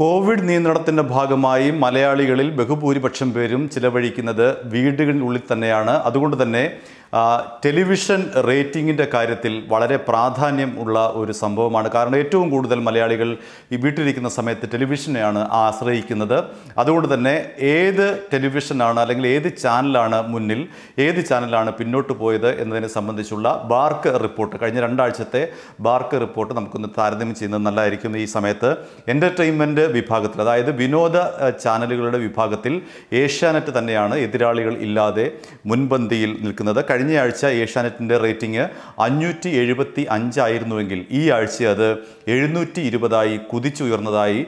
Covid നിയന്ത്രണത്തിൻ്റെ ഭാഗമായി മലയാളികളിൽ ബഹുഭൂരിപക്ഷം പേരും ചിലവഴിക്കുന്നത് വീടുകളിനുള്ളിൽ തന്നെയാണ് അതുകൊണ്ട് തന്നെ ടെലിവിഷൻ റേറ്റിംഗിൻ്റെ കാര്യത്തിൽ വളരെ പ്രാധാന്യം ഉള്ള ഒരു സംഭവമാണ് കാരണം ഏറ്റവും കൂടുതൽ മലയാളികൾ ഈ വീട്ടിലിരിക്കുന്ന സമയത്ത് ടെലിവിഷനെയാണ് ആശ്രയിക്കുന്നത് അതുകൊണ്ട് തന്നെ ഏത് ടെലിവിഷനാണ് അല്ലെങ്കിൽ ഏത് ചാനലാണ് മുന്നിൽ ഏത് ചാനലാണ് പിന്നോട്ട് പോയത് എന്നതിനെ സംബന്ധിച്ചുള്ള ബാർക്ക് റിപ്പോർട്ട് കഴിഞ്ഞ രണ്ടാഴ്ചത്തെ ബാർക്ക് റിപ്പോർട്ട് നമുക്കൊന്ന് താരതമ്യം ചെയ്യുന്നത് നല്ലതായിരിക്കും ഈ സമയത്ത് എൻ്റർടൈൻമെൻറ്റ് വിഭാഗത്തിൽ അതായത് വിനോദ ചാനലുകളുടെ വിഭാഗത്തിൽ ഏഷ്യാനെറ്റ് തന്നെയാണ് എതിരാളികൾ ഇല്ലാതെ മുൻപന്തിയിൽ നിൽക്കുന്നത് കഴിഞ്ഞയാഴ്ച ഏഷ്യാനെറ്റിൻ്റെ റേറ്റിംഗ് അഞ്ഞൂറ്റി എഴുപത്തി അഞ്ചായിരുന്നുവെങ്കിൽ ഈ ആഴ്ച അത് എഴുന്നൂറ്റി ഇരുപതായി കുതിച്ചുയർന്നതായി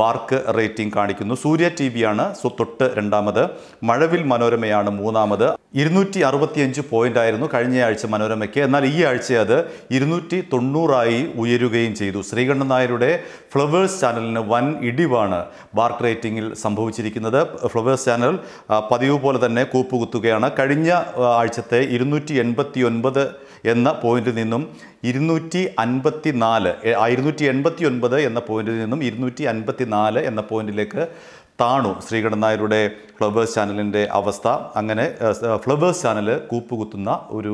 ബാർക്ക് റേറ്റിംഗ് കാണിക്കുന്നു സൂര്യ ടി വിയാണ് തൊട്ട് രണ്ടാമത് മഴവിൽ മനോരമയാണ് മൂന്നാമത് ഇരുന്നൂറ്റി അറുപത്തിയഞ്ച് പോയിൻ്റ് ആയിരുന്നു കഴിഞ്ഞ ആഴ്ച മനോരമയ്ക്ക് എന്നാൽ ഈ ആഴ്ച അത് ഇരുന്നൂറ്റി തൊണ്ണൂറായി ഉയരുകയും ചെയ്തു ശ്രീകണ്ഠൻ നായരുടെ ഫ്ലവേഴ്സ് ചാനലിന് വൻ ഇടിവാണ് ബാർക്ക് റേറ്റിങ്ങിൽ സംഭവിച്ചിരിക്കുന്നത് ഫ്ലവേഴ്സ് ചാനൽ പതിവ് പോലെ തന്നെ കൂപ്പുകുത്തുകയാണ് കഴിഞ്ഞ ആഴ്ചത്തെ ഇരുന്നൂറ്റി എൺപത്തി ഒൻപത് എന്ന പോയിന്റിൽ നിന്നും ഇരുന്നൂറ്റി അൻപത്തി നാല് ഇരുന്നൂറ്റി എൺപത്തി ഒൻപത് എന്ന പോയിന്റിൽ നിന്നും ഇരുന്നൂറ്റി അൻപത്തി നാല് എന്ന പോയിന്റിലേക്ക് താണു ശ്രീകണ്ഠൻ നായരുടെ ഫ്ലവേഴ്സ് ചാനലിൻ്റെ അവസ്ഥ അങ്ങനെ ഫ്ലവേഴ്സ് ചാനൽ കൂപ്പുകുത്തുന്ന ഒരു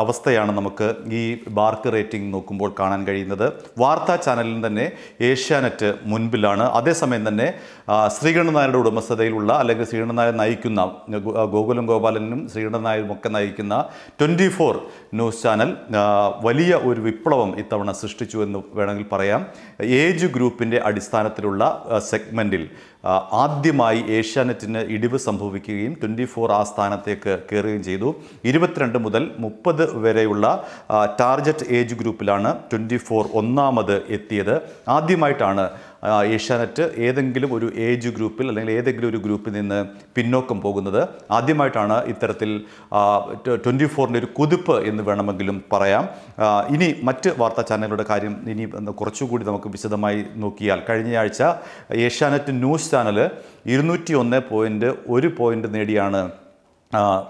അവസ്ഥയാണ് നമുക്ക് ഈ ബാർക്ക് റേറ്റിംഗ് നോക്കുമ്പോൾ കാണാൻ കഴിയുന്നത് വാർത്താ ചാനലിൽ തന്നെ ഏഷ്യാനെറ്റ് മുൻപിലാണ് അതേസമയം തന്നെ ശ്രീകണ്ഠൻ നായരുടെ ഉടമസ്ഥതയിലുള്ള അല്ലെങ്കിൽ ശ്രീകണ്ഠൻ നായർ നയിക്കുന്ന ഗോകുലം ഗോപാലനും ശ്രീകണ്ഠൻ നായരും ഒക്കെ നയിക്കുന്ന ട്വൻറ്റി ഫോർ ന്യൂസ് ചാനൽ വലിയ ഒരു വിപ്ലവം ഇത്തവണ സൃഷ്ടിച്ചു എന്ന് വേണമെങ്കിൽ പറയാം ഏജ് ഗ്രൂപ്പിൻ്റെ അടിസ്ഥാനത്തിലുള്ള സെഗ്മെൻറ്റിൽ ആദ്യമായി ഏഷ്യാനെറ്റിന് ഇടിവ് സംഭവിക്കുകയും ട്വൻറ്റി ഫോർ ആ സ്ഥാനത്തേക്ക് കയറുകയും ചെയ്തു ഇരുപത്തിരണ്ട് മുതൽ മുപ്പത് വരെയുള്ള ടാർജറ്റ് ഏജ് ഗ്രൂപ്പിലാണ് ട്വൻറ്റി ഫോർ ഒന്നാമത് എത്തിയത് ആദ്യമായിട്ടാണ് ഏഷ്യാനെറ്റ് ഏതെങ്കിലും ഒരു ഏജ് ഗ്രൂപ്പിൽ അല്ലെങ്കിൽ ഏതെങ്കിലും ഒരു ഗ്രൂപ്പിൽ നിന്ന് പിന്നോക്കം പോകുന്നത് ആദ്യമായിട്ടാണ് ഇത്തരത്തിൽ ട്വൻറ്റി ഫോറിൻ്റെ ഒരു കുതിപ്പ് എന്ന് വേണമെങ്കിലും പറയാം ഇനി മറ്റ് വാർത്താ ചാനലുകളുടെ കാര്യം ഇനി കുറച്ചുകൂടി നമുക്ക് വിശദമായി നോക്കിയാൽ കഴിഞ്ഞയാഴ്ച ഏഷ്യാനെറ്റ് ന്യൂസ് ചാനൽ ഇരുന്നൂറ്റി ഒന്ന് പോയിൻറ്റ് ഒരു പോയിൻ്റ് നേടിയാണ്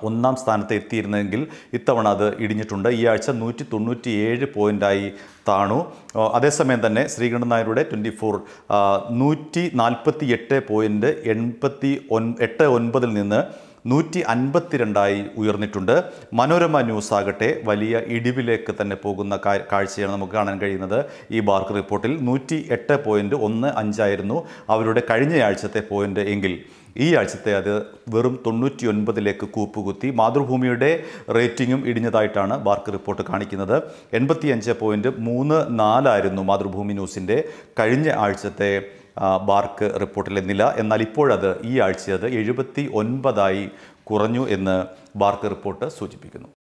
ഒന്നാം സ്ഥാനത്ത് എത്തിയിരുന്നെങ്കിൽ ഇത്തവണ അത് ഇടിഞ്ഞിട്ടുണ്ട് ഈ ആഴ്ച നൂറ്റി തൊണ്ണൂറ്റി ഏഴ് പോയിൻ്റായി താണു അതേസമയം തന്നെ ശ്രീകണ്ഠൻ നായരുടെ ട്വൻറ്റി ഫോർ നൂറ്റി നാൽപ്പത്തി എട്ട് പോയിൻറ്റ് എൺപത്തി ഒൻ എട്ട് ഒൻപതിൽ നിന്ന് നൂറ്റി അൻപത്തിരണ്ടായി ഉയർന്നിട്ടുണ്ട് മനോരമ ന്യൂസ് ആകട്ടെ വലിയ ഇടിവിലേക്ക് തന്നെ പോകുന്ന കാഴ്ചയാണ് നമുക്ക് കാണാൻ കഴിയുന്നത് ഈ ബാർക്ക് റിപ്പോർട്ടിൽ നൂറ്റി എട്ട് പോയിൻറ്റ് ഒന്ന് അഞ്ചായിരുന്നു അവരുടെ കഴിഞ്ഞയാഴ്ചത്തെ പോയിൻ്റ് എങ്കിൽ ഈ ആഴ്ചത്തെ അത് വെറും തൊണ്ണൂറ്റി ഒൻപതിലേക്ക് കൂപ്പുകുത്തി മാതൃഭൂമിയുടെ റേറ്റിംഗും ഇടിഞ്ഞതായിട്ടാണ് ബാർക്ക് റിപ്പോർട്ട് കാണിക്കുന്നത് എൺപത്തിയഞ്ച് പോയിൻറ്റ് മൂന്ന് നാലായിരുന്നു മാതൃഭൂമി ന്യൂസിൻ്റെ കഴിഞ്ഞ ആഴ്ചത്തെ ബാർക്ക് റിപ്പോർട്ടിലെ നില എന്നാൽ ഇപ്പോഴത് ഈ ആഴ്ച അത് എഴുപത്തി ഒൻപതായി കുറഞ്ഞു എന്ന് ബാർക്ക് റിപ്പോർട്ട് സൂചിപ്പിക്കുന്നു